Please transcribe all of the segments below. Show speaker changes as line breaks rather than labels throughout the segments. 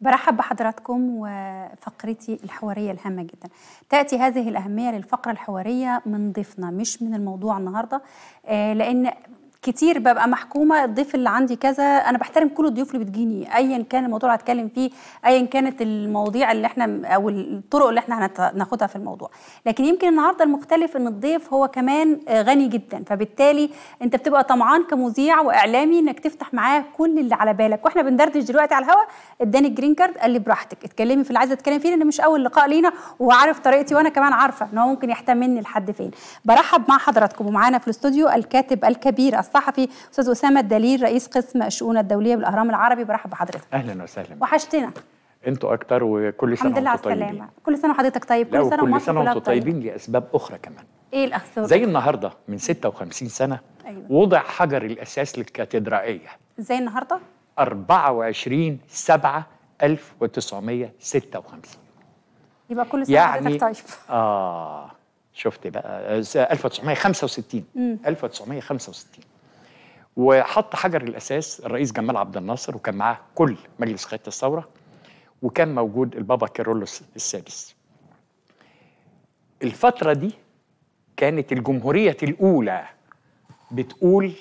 برحب بحضراتكم وفقرتي الحوارية الهامة جدا تأتي هذه الأهمية للفقرة الحوارية من ضيفنا مش من الموضوع النهاردة آه، لأن كتير ببقى محكومه الضيف اللي عندي كذا انا بحترم كل الضيوف اللي بتجيني ايا كان الموضوع اللي هتكلم فيه ايا كانت المواضيع اللي احنا او الطرق اللي احنا هناخدها في الموضوع لكن يمكن النهارده المختلف ان الضيف هو كمان آه، غني جدا فبالتالي انت بتبقى طمعان كمذيع واعلامي انك تفتح معاه كل اللي على بالك واحنا بندردش دلوقتي على الهوا اداني الجرين كارد قال لي براحتك اتكلمي في اللي عايزه تتكلمي فيه لان مش اول لقاء لينا وعارف طريقتي وانا كمان عارفه ان هو ممكن يحتملني لحد فين برحب مع حضراتكم ومعانا في الاستوديو الكاتب الكبير الصحفي استاذ اسامه الدليل رئيس قسم الشؤون الدوليه بالاهرام العربي برحب بحضرتك اهلا وسهلا وحشتنا
انتوا اكتر وكل سنه الحمد لله على السلامه
كل سنه وحضرتك طيب كل سنه كل سنه وانتم طيبين
لاسباب اخرى كمان
ايه الاسباب زي
النهارده من 56 سنه أيوة. وضع حجر الاساس للكاتدرائيه
زي النهارده
24 7 1956
يبقى كل سنه يعني طيب
اه شفت بقى 1965 آه، مم. 1965 وحط حجر الاساس الرئيس جمال عبد الناصر وكان معاه كل مجلس قياده الثوره وكان موجود البابا كيرلس السادس الفتره دي كانت الجمهوريه الاولى بتقول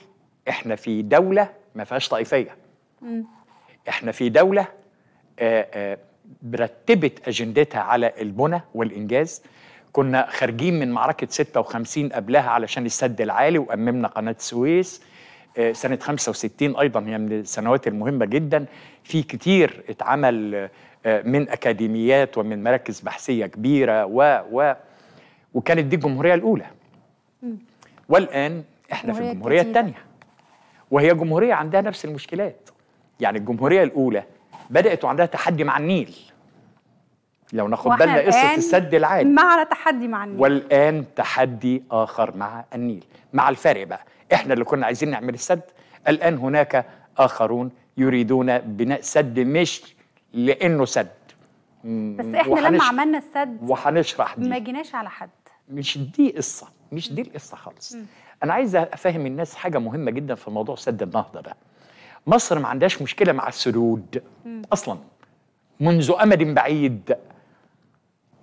احنا في دوله ما فيهاش طائفيه احنا في دوله آآ آه، آه، برتبت اجندتها على البنى والانجاز كنا خارجين من معركه 56 قبلها علشان السد العالي واممنا قناه السويس آه، سنة 65 أيضا هي من السنوات المهمة جدا في كتير اتعمل آه، من أكاديميات ومن مراكز بحثية كبيرة و, و وكانت دي الجمهورية الأولى والآن احنا في الجمهورية الثانية وهي جمهورية عندها نفس المشكلات يعني الجمهورية الأولى بدأت وعندها تحدي مع النيل لو ناخد بالنا قصة السد العالي مع
تحدي مع النيل
والآن تحدي آخر مع النيل مع الفارق بقى احنا اللي كنا عايزين نعمل السد الان هناك اخرون يريدون بناء سد مش لانه سد
بس احنا وحنش... لما عملنا السد
وهنشرح دي ما
جيناش على حد
مش دي قصه مش دي القصه خالص م. انا عايز افهم الناس حاجه مهمه جدا في موضوع سد النهضه ده مصر ما عندهاش مشكله مع السدود اصلا منذ امد بعيد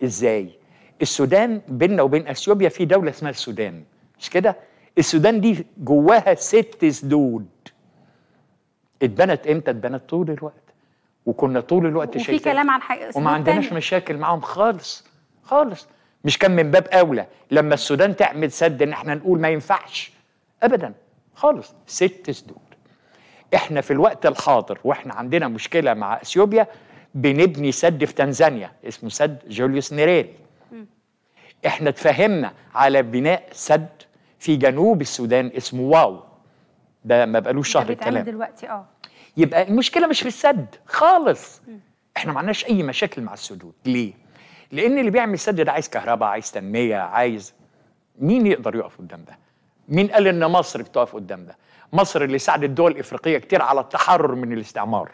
ازاي السودان بيننا وبين اثيوبيا في دوله اسمها السودان مش كده السودان دي جواها ست سدود اتبنت امتى اتبنت طول الوقت وكنا طول الوقت شايفين وفي كلام عن حاجه وما عندناش تاني. مشاكل معاهم خالص خالص مش كان من باب اولى لما السودان تعمل سد ان احنا نقول ما ينفعش ابدا خالص ست سدود احنا في الوقت الحاضر واحنا عندنا مشكله مع اثيوبيا بنبني سد في تنزانيا اسمه سد جوليوس نيريل احنا اتفاهمنا على بناء سد في جنوب السودان اسمه واو ده ما بقالوش شهر الكلام
دلوقتي اه
يبقى المشكله مش في السد خالص م. احنا ما عندناش اي مشاكل مع السدود ليه لان اللي بيعمل السد ده عايز كهرباء عايز تنميه عايز مين يقدر يقف قدام ده مين قال ان مصر بتقف قدام ده مصر اللي ساعدت الدول الافريقيه كتير على التحرر من الاستعمار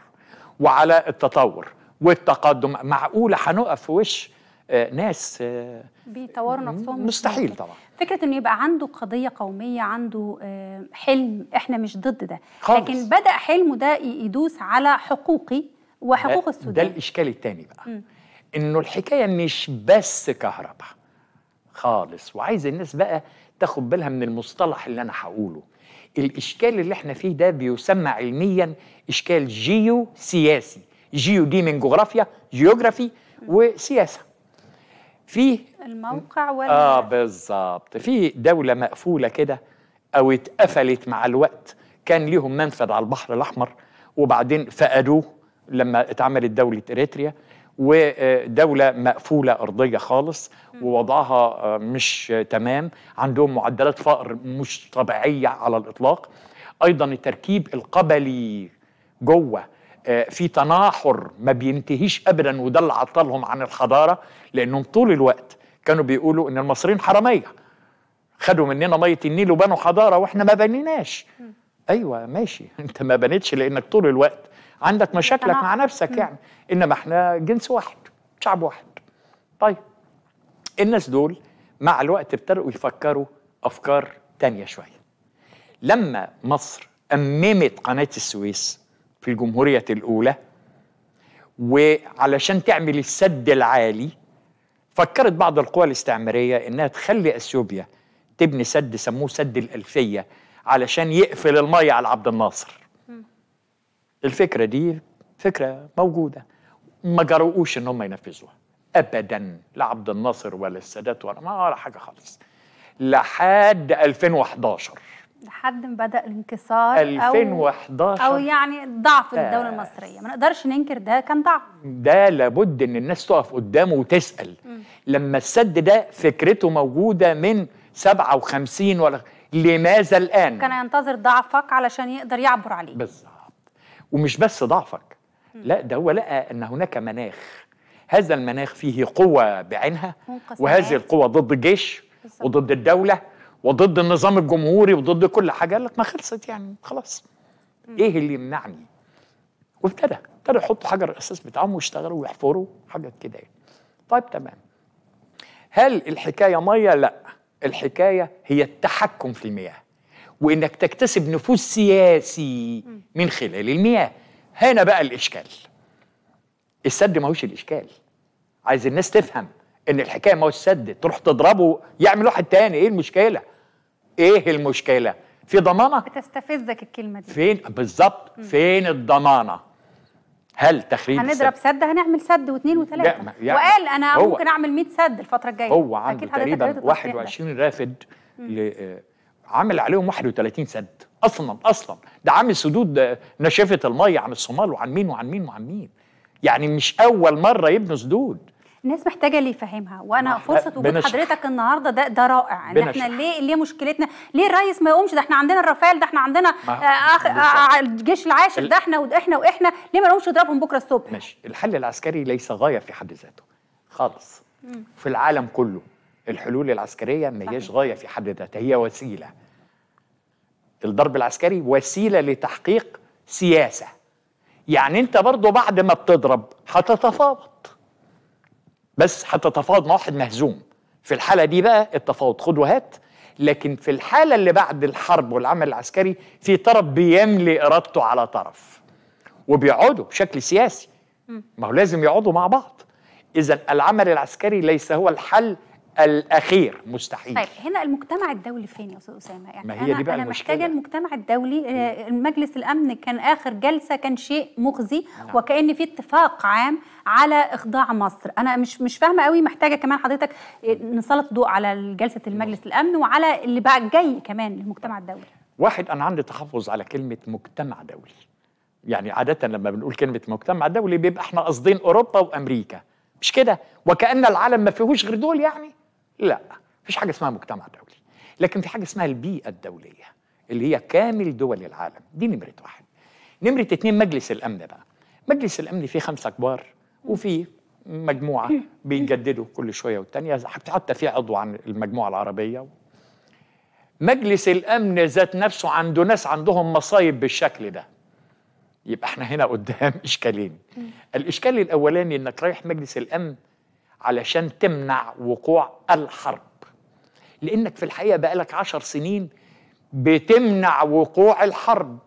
وعلى التطور والتقدم معقوله هنقف في وش آه، ناس آه،
بيطوروا نفسهم مستحيل طبعا فكره انه يبقى عنده قضيه قوميه عنده آه، حلم احنا مش ضد ده خالص. لكن بدا حلمه ده يدوس على حقوقي وحقوق السودان ده
الاشكال الثاني بقى م. انه الحكايه مش بس كهرباء خالص وعايز الناس بقى تاخد بالها من المصطلح اللي انا هقوله الاشكال اللي احنا فيه ده بيسمى علميا اشكال جيو سياسي جيو دي من جغرافيا جيوغرافي وسياسه في
الموقع ولا اه
بالظبط في دوله مقفوله كده او اتقفلت مع الوقت كان ليهم منفذ على البحر الاحمر وبعدين فقدوه لما اتعملت دوله اريتريا ودوله مقفوله ارضيه خالص ووضعها آه، مش تمام عندهم معدلات فقر مش طبيعيه على الاطلاق ايضا التركيب القبلي جوه آه، في تناحر ما بينتهيش ابدا وده اللي عطلهم عن الحضاره لانهم طول الوقت كانوا بيقولوا ان المصريين حراميه خدوا مننا ميه النيل وبنوا حضاره واحنا ما بنيناش ايوه ماشي انت ما بنيتش لانك طول الوقت عندك مشاكلك مع نفسك يعني انما احنا جنس واحد شعب واحد طيب الناس دول مع الوقت ابتدوا يفكروا افكار تانية شويه لما مصر اممت قناه السويس في الجمهورية الأولى وعلشان تعمل السد العالي فكرت بعض القوى الاستعمارية إنها تخلي أثيوبيا تبني سد سموه سد الألفية علشان يقفل المية على عبد الناصر الفكرة دي فكرة موجودة ما جرؤوش إن هم ينفذوها أبدا لا عبد الناصر ولا السادات ولا ما ولا حاجة خالص لحد 2011
لحد ما بدا الانكسار 2011
او, أو يعني
ضعف آه. الدوله المصريه ما نقدرش ننكر ده كان ضعف
ده لابد ان الناس تقف قدامه وتسال م. لما السد ده فكرته موجوده من 57 ولا لماذا الان
كان ينتظر ضعفك علشان يقدر يعبر عليه
بالظبط ومش بس ضعفك م. لا ده هو لقى ان هناك مناخ هذا المناخ فيه قوة بعينها وهذه القوة ضد الجيش بالزبط. وضد الدولة وضد النظام الجمهوري وضد كل حاجه قال لك ما خلصت يعني خلاص ايه اللي يمنعني وابتدى ابتدى يحطوا حجر الاساس بتاعهم ويشتغلوا ويحفروا حاجات كده يعني طيب تمام هل الحكايه ميه لا الحكايه هي التحكم في المياه وانك تكتسب نفوذ سياسي من خلال المياه هنا بقى الاشكال السد ما هوش الاشكال عايز الناس تفهم ان الحكايه ما هو سد تروح تضربه يعمل واحد تاني ايه المشكله ايه المشكله في ضمانه
بتستفزك الكلمه دي
فين بالظبط فين الضمانه هل تخريب هنضرب السد.
سد هنعمل سد واثنين وثلاثه يعني وقال انا ممكن اعمل 100 سد الفتره الجايه هو عنده تقريبا 21
رافد آه، عامل عليهم 31 سد اصلا اصلا ده عامل سدود آه، نشافه الميه عن الصومال وعن مين وعن مين وعن مين يعني مش اول مره يبنوا سدود
الناس محتاجه اللي يفهمها وانا فرصه وجود حضرتك النهارده ده ده رائع ان احنا ليه ليه مشكلتنا ليه الريس ما يقومش ده احنا عندنا الرافال ده احنا عندنا آه، آخ... آه،, آه الجيش العاشر ده احنا واحنا واحنا ليه ما نقومش نضربهم بكره الصبح ماشي
الحل العسكري ليس غايه في حد ذاته خالص مم. في العالم كله الحلول العسكريه ما هياش غايه في حد ذاتها هي وسيله الضرب العسكري وسيله لتحقيق سياسه يعني انت برضه بعد ما بتضرب هتتفاوض بس هتتفاوض مع واحد مهزوم في الحاله دي بقى التفاوض خد وهات لكن في الحاله اللي بعد الحرب والعمل العسكري في طرف بيملي ارادته على طرف وبيقعدوا بشكل سياسي ما هو لازم يقعدوا مع بعض اذا العمل العسكري ليس هو الحل الاخير مستحيل طيب
هنا المجتمع الدولي فين يا استاذ اسامه يعني ما هي أنا دي بقى انا دي بقي انا محتاجه المجتمع الدولي آه، مجلس الامن كان اخر جلسه كان شيء مخزي نعم. وكان في اتفاق عام على اخضاع مصر انا مش مش فاهمه قوي محتاجه كمان حضرتك آه، نسلط ضوء على جلسه المجلس الامن وعلى اللي بقى جاي كمان المجتمع الدولي
واحد انا عندي تحفظ على كلمه مجتمع دولي يعني عاده لما بنقول كلمه مجتمع دولي بيبقى احنا قاصدين اوروبا وامريكا مش كده وكان العالم ما فيهوش غير دول يعني لا مفيش حاجه اسمها مجتمع دولي لكن في حاجه اسمها البيئه الدوليه اللي هي كامل دول العالم دي نمره واحد نمره اتنين مجلس الامن بقى مجلس الامن فيه خمسه كبار وفيه مجموعه بيجددوا كل شويه والتانيه حتى في عضو عن المجموعه العربيه مجلس الامن ذات نفسه عنده ناس عندهم مصايب بالشكل ده يبقى احنا هنا قدام اشكالين الاشكال الاولاني انك رايح مجلس الامن علشان تمنع وقوع الحرب لانك في الحقيقه بقالك عشر سنين بتمنع وقوع الحرب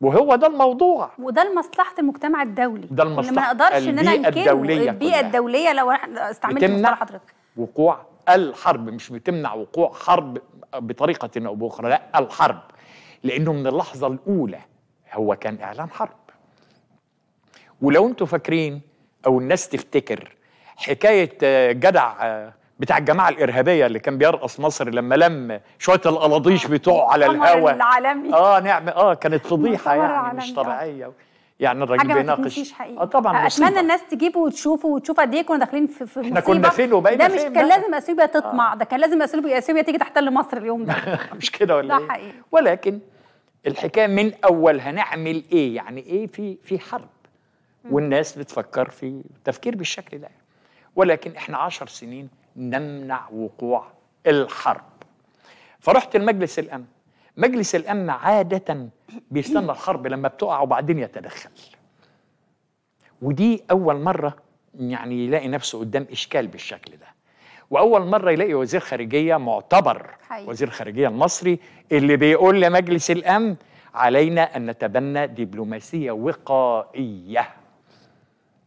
وهو ده الموضوع
وده لمصلحه المجتمع الدولي ده المصلحه اللي ما نقدرش ان انا الدوليه البيئه الدوليه لو استعملت مصطلح حضرتك
وقوع الحرب مش بتمنع وقوع حرب بطريقه او باخرى لا الحرب لانه من اللحظه الاولى هو كان اعلان حرب ولو انتوا فاكرين او الناس تفتكر حكايه آه، جدع آه، بتاع الجماعه الارهابيه اللي كان بيرقص مصر لما لم شويه الألاضيش بتوعه على الهواء
العالمي اه
نعم اه كانت فضيحه يعني مش آه. طبيعيه يعني الراجل بيناقش
اه طبعا اتمنى الناس تجيبه وتشوفه وتشوف قد ايه كنا داخلين في, في احنا كنا فين وبقينا ده مش كان لازم اثيوبيا تطمع آه. ده كان لازم اثيوبيا تيجي تحتل مصر اليوم ده
مش كده ولا ده إيه؟
حقيقي ولكن
الحكايه من اول هنعمل ايه يعني ايه في في حرب والناس بتفكر في تفكير بالشكل ده ولكن احنا عشر سنين نمنع وقوع الحرب فرحت المجلس الامن مجلس الامن عاده بيستنى الحرب لما بتقع وبعدين يتدخل ودي اول مره يعني يلاقي نفسه قدام اشكال بالشكل ده واول مره يلاقي وزير خارجيه معتبر حقيقي. وزير خارجيه المصري اللي بيقول لمجلس الامن علينا ان نتبنى دبلوماسيه وقائيه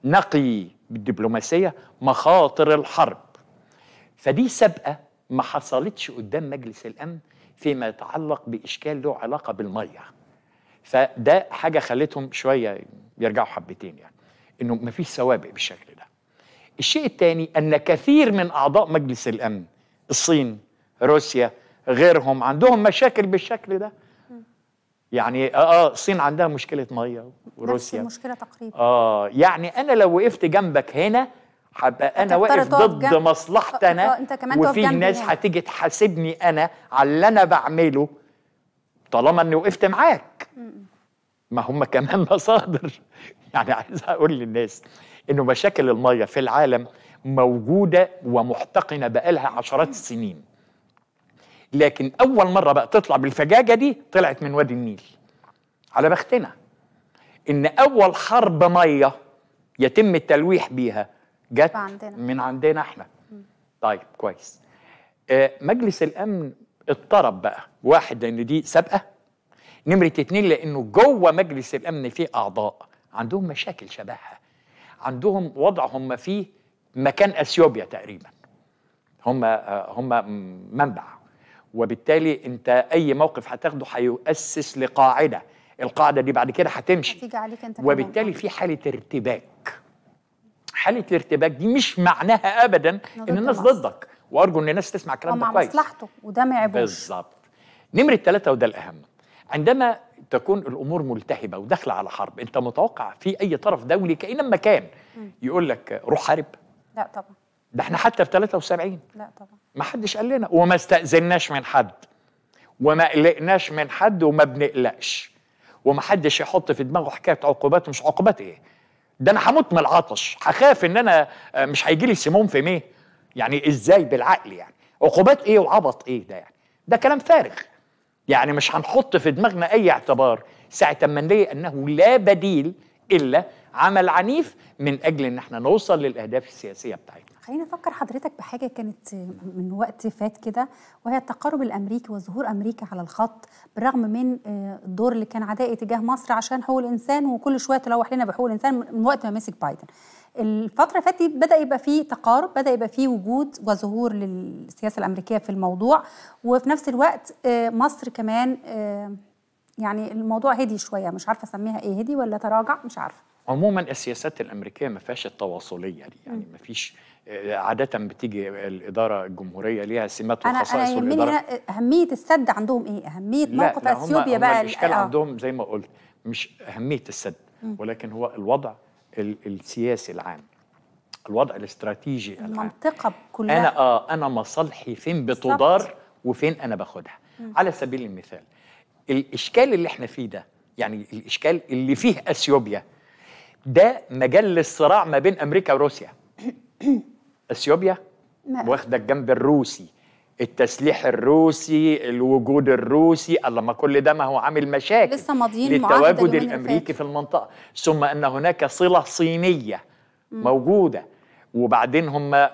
نقي بالدبلوماسية مخاطر الحرب فدي سابقة ما حصلتش قدام مجلس الأمن فيما يتعلق بإشكال له علاقة بالمية فده حاجة خلتهم شوية يرجعوا حبتين يعني إنه مفيش سوابق بالشكل ده الشيء الثاني أن كثير من أعضاء مجلس الأمن الصين روسيا غيرهم عندهم مشاكل بالشكل ده يعني اه اه الصين عندها مشكله ميه وروسيا نفس
المشكله تقريبا
اه يعني انا لو وقفت جنبك هنا هبقى انا واقف ضد مصلحتنا مصلحتي آه، انا آه، انت كمان وفي ناس هتيجي تحاسبني انا على اللي انا بعمله طالما اني وقفت معاك ما هم كمان مصادر يعني عايز اقول للناس انه مشاكل الميه في العالم موجوده ومحتقنه بقالها عشرات السنين لكن اول مره بقى تطلع بالفجاجه دي طلعت من وادي النيل على بختنا ان اول حرب ميه يتم التلويح بيها جت عندنا. من عندنا احنا طيب كويس آه، مجلس الامن اضطرب بقى واحد لان دي سابقه نمره اتنين لانه جوه مجلس الامن في اعضاء عندهم مشاكل شبهها عندهم وضع هم فيه مكان اثيوبيا تقريبا هم آه، هم منبع وبالتالي انت اي موقف هتاخده هيؤسس لقاعده القاعده دي بعد كده هتمشي
هتيجي عليك انت وبالتالي
في حاله ارتباك حاله الارتباك دي مش معناها ابدا ان الناس ضدك وارجو ان الناس تسمع كلامك ده كويس مصلحته وده ما يعيبوش بالظبط نمره ثلاثه وده الاهم عندما تكون الامور ملتهبه وداخله على حرب انت متوقع في اي طرف دولي كاينما كان يقول لك روح حارب لا طبعا ده احنا حتى في 73 لا طبعا ما حدش قال لنا وما استأذناش من حد وما قلقناش من حد وما بنقلقش وما حدش يحط في دماغه حكايه عقوبات مش عقوبات ايه ده انا هموت من العطش هخاف ان انا مش هيجي لي سموم في ميه يعني ازاي بالعقل يعني عقوبات ايه وعبط ايه ده يعني ده كلام فارغ يعني مش هنحط في دماغنا اي اعتبار ساعه ما نلاقي انه لا بديل الا عمل عنيف من اجل ان احنا نوصل للاهداف السياسيه بتاعتنا
خلينا نفكر حضرتك بحاجة كانت من وقت فات كده وهي التقارب الأمريكي وظهور أمريكا على الخط بالرغم من الدور آه، اللي كان عدائي تجاه مصر عشان حقوق الإنسان وكل شوية تلوح لنا بحقوق الإنسان من وقت ما مسك بايدن الفترة اللي فاتت بدأ يبقى فيه تقارب بدأ يبقى فيه وجود وظهور للسياسة الأمريكية في الموضوع وفي نفس الوقت آه، مصر كمان آه، يعني الموضوع هدي شوية مش عارفة أسميها إيه هدي ولا تراجع مش عارفة
عموما السياسات الامريكيه ما فيهاش التواصليه دي يعني ما فيش عادة بتيجي الإدارة الجمهورية ليها سمات وخصائص أنا أنا يهمني
أهمية السد عندهم إيه؟ أهمية موقف أثيوبيا بقى الإشكال آه. عندهم
زي ما قلت مش أهمية السد ولكن هو الوضع السياسي العام الوضع الاستراتيجي العام
المنطقة كلها أنا
آه أنا مصالحي فين بتدار وفين أنا باخدها على سبيل المثال الإشكال اللي إحنا فيه ده يعني الإشكال اللي فيه أثيوبيا ده مجال للصراع ما بين أمريكا وروسيا اثيوبيا نعم. واخده الجنب الروسي التسليح الروسي الوجود الروسي الله ما كل ده ما هو عامل مشاكل لسه ماضيين للتواجد الامريكي في المنطقه ثم ان هناك صله صينيه موجوده وبعدين هم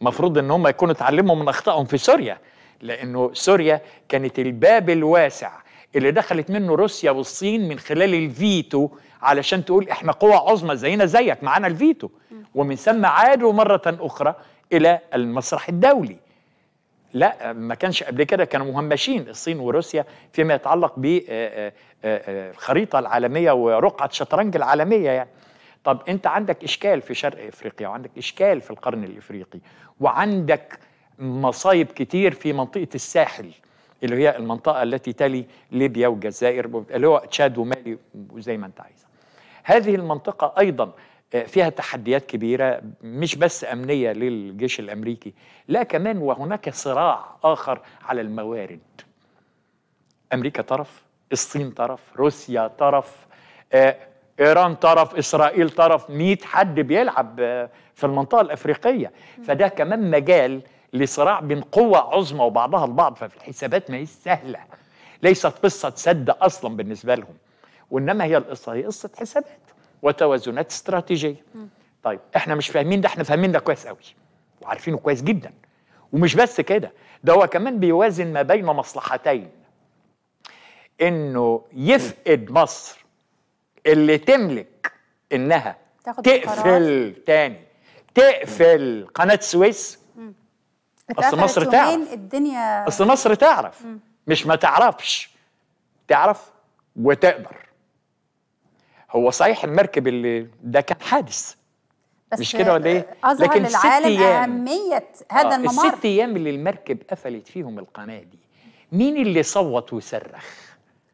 مفروض ان هم يكونوا اتعلموا من اخطائهم في سوريا لانه سوريا كانت الباب الواسع اللي دخلت منه روسيا والصين من خلال الفيتو علشان تقول احنا قوى عظمى زينا زيك معانا الفيتو ومن ثم عادوا مرة أخرى إلى المسرح الدولي لا ما كانش قبل كده كانوا مهمشين الصين وروسيا فيما يتعلق بالخريطة آه، آه، آه، العالمية ورقعة شطرنج العالمية يعني طب أنت عندك إشكال في شرق إفريقيا وعندك إشكال في القرن الإفريقي وعندك مصايب كتير في منطقة الساحل اللي هي المنطقة التي تلي ليبيا والجزائر اللي هو تشاد ومالي وزي ما أنت عايز هذه المنطقة أيضا آه، فيها تحديات كبيرة مش بس أمنية للجيش الأمريكي لا كمان وهناك صراع آخر على الموارد أمريكا طرف الصين طرف روسيا طرف آه، ايران طرف اسرائيل طرف 100 حد بيلعب آه، في المنطقه الافريقيه فده كمان مجال لصراع بين قوى عظمى وبعضها البعض ففي الحسابات ما هي سهلة ليست قصة سد أصلا بالنسبة لهم وإنما هي القصة هي قصة حسابات وتوازنات استراتيجية طيب احنا مش فاهمين ده احنا فاهمين ده كويس قوي وعارفينه كويس جدا ومش بس كده ده هو كمان بيوازن ما بين مصلحتين انه يفقد مصر اللي تملك انها
تقفل
تاني تقفل قناه السويس
اصل مصر تعرف الدنيا اصل
مصر تعرف مش ما تعرفش تعرف وتقدر هو صحيح المركب اللي ده كان حادث
بس مش كده ولا ايه؟ لكن للعالم أيام أهمية هذا آه الممر الست
أيام اللي المركب قفلت فيهم القناة دي مين اللي صوت وصرخ؟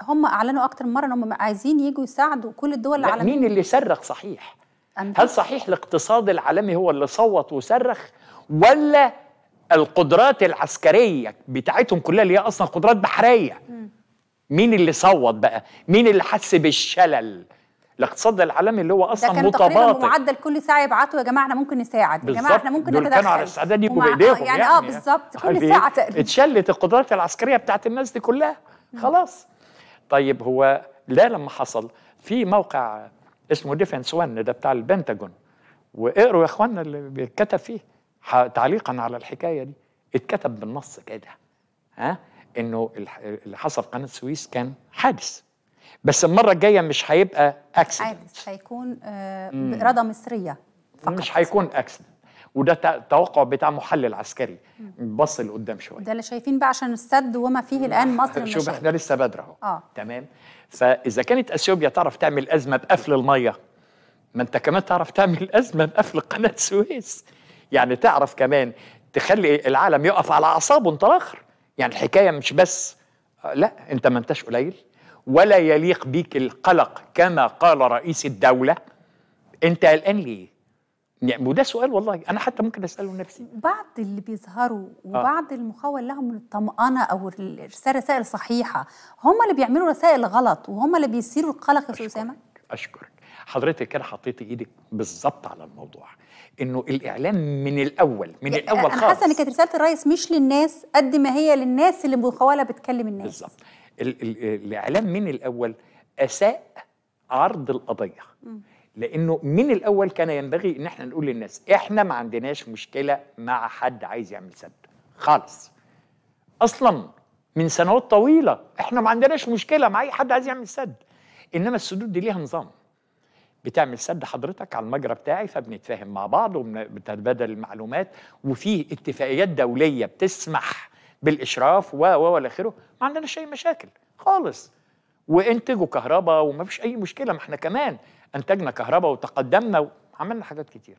هم أعلنوا أكتر من مرة إن هم عايزين يجوا يساعدوا كل الدول العالمية مين اللي
صرخ صحيح؟ هل صحيح الاقتصاد العالمي هو اللي صوت وصرخ ولا القدرات العسكريه بتاعتهم كلها اللي هي اصلا قدرات بحريه مين اللي صوت بقى مين اللي حس بالشلل الاقتصاد العالمي اللي هو اصلا ده كان متباطئ معدل
كل ساعه يبعتوا يا جماعه احنا ممكن نساعد يا جماعه احنا ممكن نتدخل كانوا على استعداد يبقوا بايديهم آه، يعني, يعني اه بالظبط كل طيب، ساعه تقريبا
اتشلت القدرات العسكريه بتاعت الناس دي كلها خلاص طيب هو ده لما حصل في موقع اسمه ديفنس 1 ده بتاع البنتاجون واقروا يا اخوانا اللي بيتكتب فيه تعليقا على الحكايه دي اتكتب بالنص كده ها انه اللي حصل في قناه السويس كان حادث بس المره الجايه مش هيبقى اكسيدنت
حادث هيكون اراده مصريه
فقط مش هيكون اكسيدنت وده توقع بتاع محلل عسكري بص لقدام شويه
ده اللي شايفين بقى عشان السد وما فيه الان مصر مش شوف احنا
لسه بدري اهو آه. تمام فاذا كانت اثيوبيا تعرف تعمل ازمه بقفل الميه ما انت كمان تعرف تعمل ازمه بقفل قناه السويس يعني تعرف كمان تخلي العالم يقف على اعصابه انت الاخر يعني الحكايه مش بس لا انت ما انتش قليل ولا يليق بيك القلق كما قال رئيس الدوله انت
قلقان ليه يعني وده سؤال والله انا حتى ممكن اساله لنفسي بعض اللي بيظهروا آه. وبعض آه. المخول لهم الطمانه او رسائل صحيحه هم اللي بيعملوا رسائل غلط وهم اللي بيثيروا القلق يا استاذ اسامه
اشكرك حضرتك كده حطيتي ايدك بالظبط على الموضوع انه الاعلام من الاول من يعني الاول خالص انا حاسه ان
كانت رساله الرئيس مش للناس قد ما هي للناس اللي مخوله بتكلم الناس بالظبط
الاعلام من الاول اساء عرض القضيه لانه من الاول كان ينبغي ان احنا نقول للناس احنا ما عندناش مشكله مع حد عايز يعمل سد خالص اصلا من سنوات طويله احنا ما عندناش مشكله مع اي حد عايز يعمل سد انما السدود دي ليها نظام بتعمل سد حضرتك على المجرى بتاعي فبنتفاهم مع بعض وبنتبادل المعلومات وفي اتفاقيات دوليه بتسمح بالاشراف و و الى اخره ما عندناش اي مشاكل خالص وانتجوا كهرباء وما فيش اي مشكله ما احنا كمان انتجنا كهرباء وتقدمنا وعملنا حاجات كتير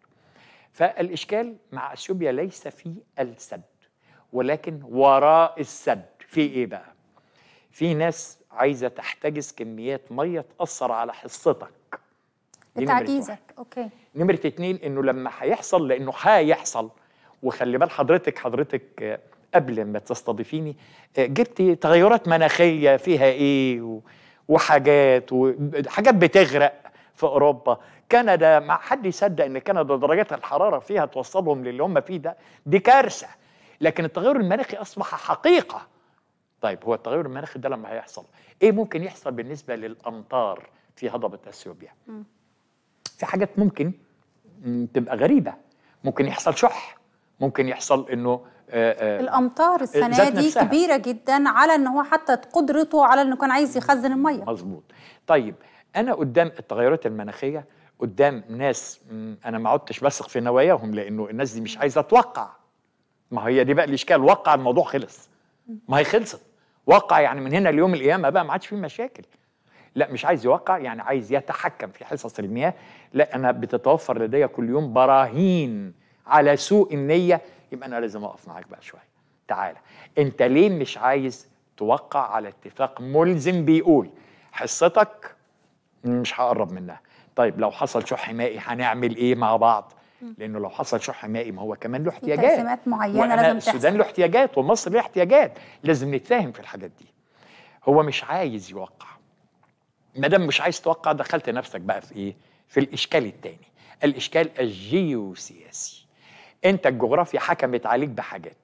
فالاشكال مع اثيوبيا ليس في السد ولكن وراء السد في ايه بقى في ناس عايزه تحتجز كميات ميه تاثر على حصتك
بتعجيزك اوكي
نمره اتنين انه لما هيحصل لانه هيحصل وخلي بال حضرتك حضرتك آه، قبل ما تستضيفيني آه، جبتي تغيرات مناخيه فيها ايه وحاجات وحاجات بتغرق في اوروبا كندا ما حد يصدق ان كندا درجات الحراره فيها توصلهم للي هم فيه ده دي كارثه لكن التغير المناخي اصبح حقيقه طيب هو التغير المناخي ده لما هيحصل ايه ممكن يحصل بالنسبه للامطار في هضبه اثيوبيا في حاجات ممكن تبقى غريبه ممكن يحصل شح ممكن يحصل انه آآ آه، آه، الامطار السنه دي نفسها. كبيره
جدا على ان هو حتى قدرته على انه كان عايز يخزن الميه مظبوط
طيب انا قدام التغيرات المناخيه قدام ناس انا ما عدتش بثق في نواياهم لانه الناس دي مش عايزه توقع ما هي دي بقى الاشكال وقع الموضوع خلص ما هي خلصت وقع يعني من هنا ليوم القيامه بقى ما عادش في مشاكل لا مش عايز يوقع يعني عايز يتحكم في حصص المياه لا انا بتتوفر لدي كل يوم براهين على سوء النيه يبقى انا لازم اقف معاك بقى شويه تعالى انت ليه مش عايز توقع على اتفاق ملزم بيقول حصتك مش هقرب منها طيب لو حصل شح مائي هنعمل ايه مع بعض لانه لو حصل شح مائي ما هو كمان له احتياجات تقسيمات
معينه لازم تحصل السودان له
احتياجات ومصر لها احتياجات لازم نتفاهم في الحاجات دي هو مش عايز يوقع ما دام مش عايز توقع دخلت نفسك بقى في ايه في الاشكال الثاني الاشكال الجيوسياسي انت الجغرافيا حكمت عليك بحاجات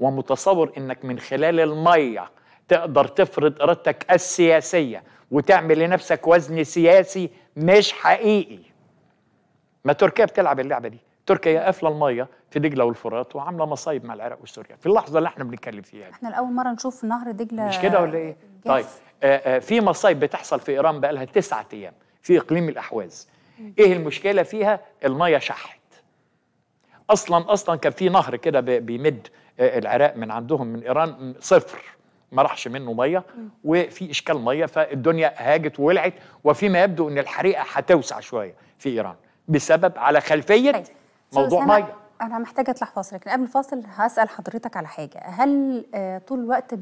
ومتصور انك من خلال الميه تقدر تفرض ارادتك السياسيه وتعمل لنفسك وزن سياسي مش حقيقي ما تركيا بتلعب اللعبه دي تركيا قافله الميه في دجله والفرات وعامله مصايب مع العراق وسوريا في اللحظه اللي احنا بنتكلم فيها احنا
لاول مره نشوف نهر دجله مش كده ولا
ايه طيب آآ آه، آآ آه، في مصايب بتحصل في ايران بقى لها تسعة ايام في اقليم الاحواز ايه المشكله فيها الميه شحت اصلا اصلا كان في نهر كده بيمد آه، العراق من عندهم من ايران صفر ما راحش منه ميه وفي اشكال ميه فالدنيا هاجت وولعت وفيما يبدو ان الحريقه هتوسع شويه في ايران بسبب على خلفيه طيب. موضوع ميه
أنا محتاجة أطلع فاصل لكن قبل الفاصل هسأل حضرتك على حاجة هل آه، طول الوقت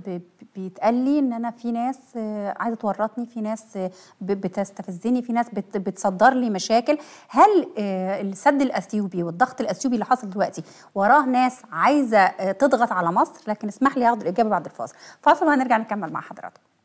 بيتقال لي إن أنا في ناس آه، عايزة تورطني في ناس آه، بتستفزني في ناس بتصدر لي مشاكل هل السد الأثيوبي والضغط الأثيوبي اللي حاصل دلوقتي وراه ناس عايزة تضغط على مصر لكن اسمح لي أخد الإجابة بعد الفاصل فاصل وهنرجع نكمل مع حضراتكم